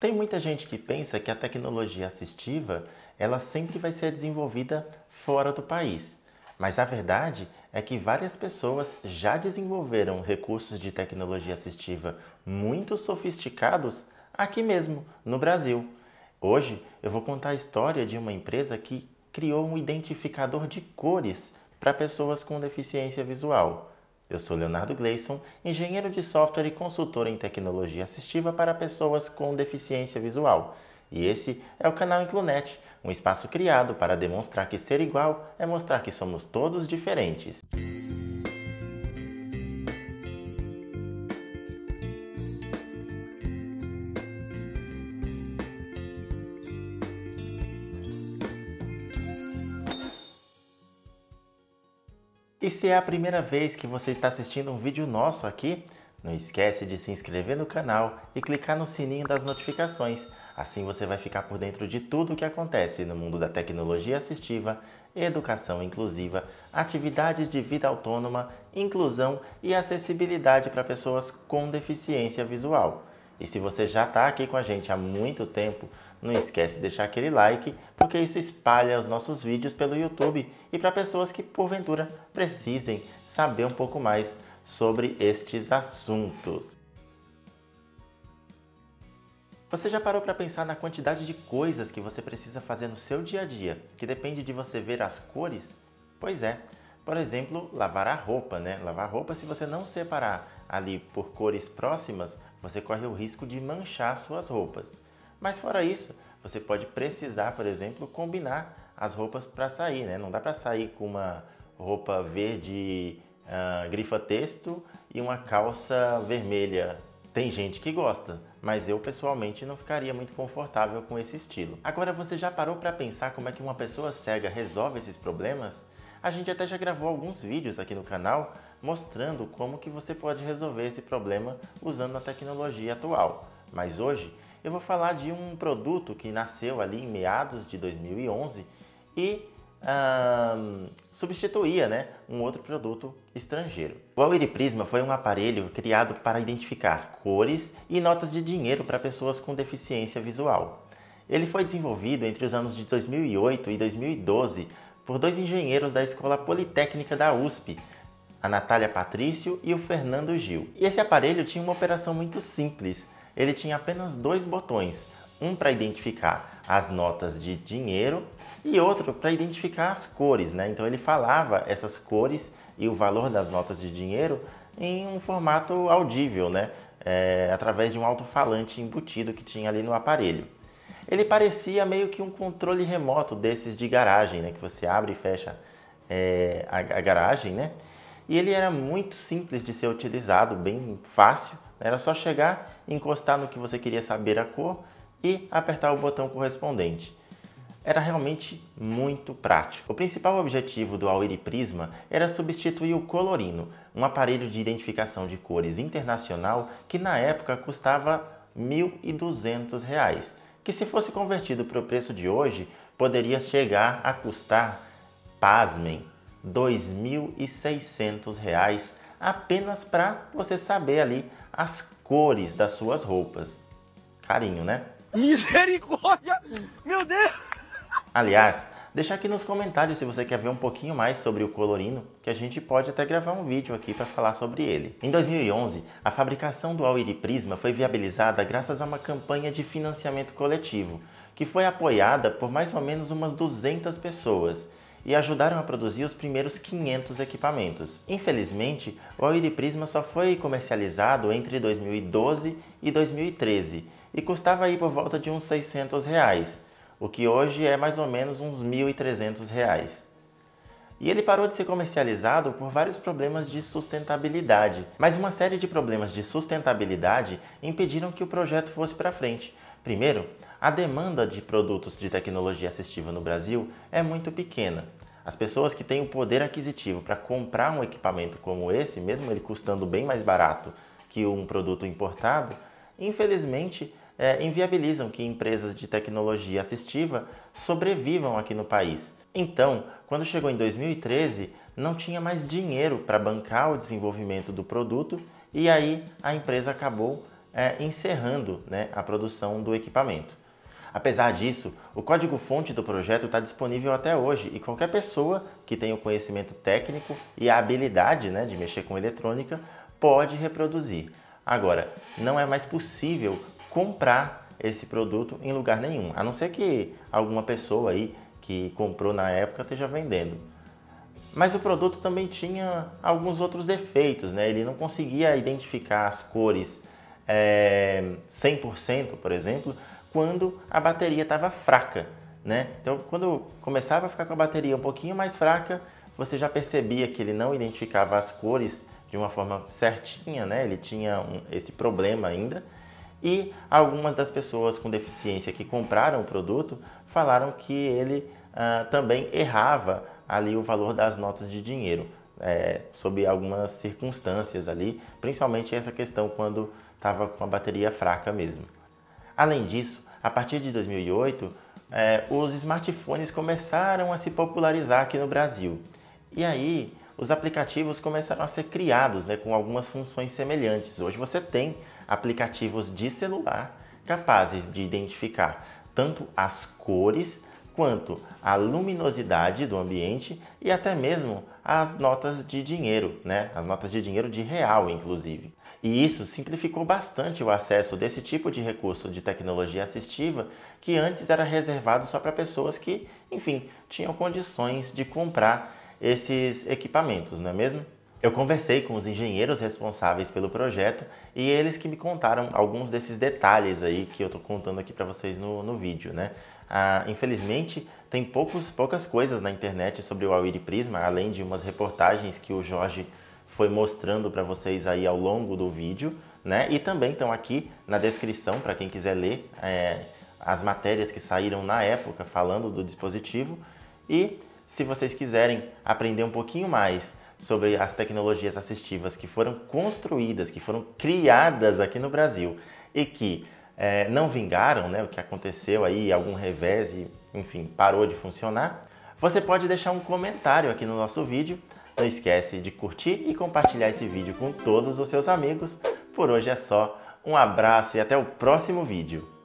Tem muita gente que pensa que a tecnologia assistiva ela sempre vai ser desenvolvida fora do país, mas a verdade é que várias pessoas já desenvolveram recursos de tecnologia assistiva muito sofisticados aqui mesmo, no Brasil. Hoje eu vou contar a história de uma empresa que criou um identificador de cores para pessoas com deficiência visual. Eu sou Leonardo Gleison, engenheiro de software e consultor em tecnologia assistiva para pessoas com deficiência visual. E esse é o canal Inclunet, um espaço criado para demonstrar que ser igual é mostrar que somos todos diferentes. E se é a primeira vez que você está assistindo um vídeo nosso aqui, não esquece de se inscrever no canal e clicar no sininho das notificações. Assim você vai ficar por dentro de tudo o que acontece no mundo da tecnologia assistiva, educação inclusiva, atividades de vida autônoma, inclusão e acessibilidade para pessoas com deficiência visual. E se você já está aqui com a gente há muito tempo, não esquece de deixar aquele like, porque isso espalha os nossos vídeos pelo YouTube e para pessoas que porventura precisem saber um pouco mais sobre estes assuntos. Você já parou para pensar na quantidade de coisas que você precisa fazer no seu dia a dia, que depende de você ver as cores? Pois é. Por exemplo, lavar a roupa, né? Lavar a roupa, se você não separar ali por cores próximas, você corre o risco de manchar suas roupas. Mas fora isso, você pode precisar, por exemplo, combinar as roupas para sair, né? Não dá para sair com uma roupa verde uh, grifa texto e uma calça vermelha. Tem gente que gosta, mas eu pessoalmente não ficaria muito confortável com esse estilo. Agora você já parou para pensar como é que uma pessoa cega resolve esses problemas? A gente até já gravou alguns vídeos aqui no canal mostrando como que você pode resolver esse problema usando a tecnologia atual. Mas hoje eu vou falar de um produto que nasceu ali em meados de 2011 e um, substituía né, um outro produto estrangeiro. O Awiri Prisma foi um aparelho criado para identificar cores e notas de dinheiro para pessoas com deficiência visual. Ele foi desenvolvido entre os anos de 2008 e 2012 por dois engenheiros da Escola Politécnica da USP, a Natália Patrício e o Fernando Gil. E esse aparelho tinha uma operação muito simples. Ele tinha apenas dois botões, um para identificar as notas de dinheiro e outro para identificar as cores, né? Então ele falava essas cores e o valor das notas de dinheiro em um formato audível, né? É, através de um alto-falante embutido que tinha ali no aparelho. Ele parecia meio que um controle remoto desses de garagem, né? Que você abre e fecha é, a, a garagem, né? e ele era muito simples de ser utilizado, bem fácil. Né? Era só chegar, encostar no que você queria saber a cor e apertar o botão correspondente. Era realmente muito prático. O principal objetivo do Aliri Prisma era substituir o colorino, um aparelho de identificação de cores internacional que na época custava R$ 1.200, que se fosse convertido para o preço de hoje, poderia chegar a custar, pasmem, R$ 2.600 apenas para você saber ali as cores das suas roupas. Carinho, né? Misericórdia! Meu Deus! Aliás, deixa aqui nos comentários se você quer ver um pouquinho mais sobre o colorino, que a gente pode até gravar um vídeo aqui para falar sobre ele. Em 2011, a fabricação do Aliri Prisma foi viabilizada graças a uma campanha de financiamento coletivo, que foi apoiada por mais ou menos umas 200 pessoas e ajudaram a produzir os primeiros 500 equipamentos. Infelizmente, o Oiri Prisma só foi comercializado entre 2012 e 2013 e custava aí por volta de uns 600 reais, o que hoje é mais ou menos uns 1.300 reais. E ele parou de ser comercializado por vários problemas de sustentabilidade, mas uma série de problemas de sustentabilidade impediram que o projeto fosse para frente. Primeiro, a demanda de produtos de tecnologia assistiva no Brasil é muito pequena. As pessoas que têm o poder aquisitivo para comprar um equipamento como esse, mesmo ele custando bem mais barato que um produto importado, infelizmente é, inviabilizam que empresas de tecnologia assistiva sobrevivam aqui no país. Então, quando chegou em 2013, não tinha mais dinheiro para bancar o desenvolvimento do produto e aí a empresa acabou é, encerrando né, a produção do equipamento. Apesar disso, o código-fonte do projeto está disponível até hoje e qualquer pessoa que tenha o conhecimento técnico e a habilidade né, de mexer com eletrônica pode reproduzir. Agora, não é mais possível comprar esse produto em lugar nenhum, a não ser que alguma pessoa aí que comprou na época esteja vendendo. Mas o produto também tinha alguns outros defeitos, né? Ele não conseguia identificar as cores é, eh, 100%, por exemplo, quando a bateria estava fraca, né? Então, quando começava a ficar com a bateria um pouquinho mais fraca, você já percebia que ele não identificava as cores de uma forma certinha, né? Ele tinha um, esse problema ainda. E algumas das pessoas com deficiência que compraram o produto falaram que ele ah, também errava ali o valor das notas de dinheiro, é, sob algumas circunstâncias ali, principalmente essa questão quando estava com a bateria fraca mesmo. Além disso, a partir de 2008, é, os smartphones começaram a se popularizar aqui no Brasil. E aí, os aplicativos começaram a ser criados né, com algumas funções semelhantes. Hoje você tem aplicativos de celular capazes de identificar tanto as cores quanto à luminosidade do ambiente e até mesmo as notas de dinheiro, né? As notas de dinheiro de real, inclusive. E isso simplificou bastante o acesso desse tipo de recurso de tecnologia assistiva, que antes era reservado só para pessoas que, enfim, tinham condições de comprar esses equipamentos, não é mesmo? Eu conversei com os engenheiros responsáveis pelo projeto e eles que me contaram alguns desses detalhes aí que eu estou contando aqui para vocês no, no vídeo, né? Ah, infelizmente, tem poucos, poucas coisas na internet sobre o Awiri Prisma, além de umas reportagens que o Jorge foi mostrando para vocês aí ao longo do vídeo, né? E também estão aqui na descrição para quem quiser ler é, as matérias que saíram na época falando do dispositivo. E se vocês quiserem aprender um pouquinho mais sobre as tecnologias assistivas que foram construídas, que foram criadas aqui no Brasil e que é, não vingaram, né, o que aconteceu aí, algum revés e, enfim, parou de funcionar, você pode deixar um comentário aqui no nosso vídeo. Não esquece de curtir e compartilhar esse vídeo com todos os seus amigos. Por hoje é só. Um abraço e até o próximo vídeo.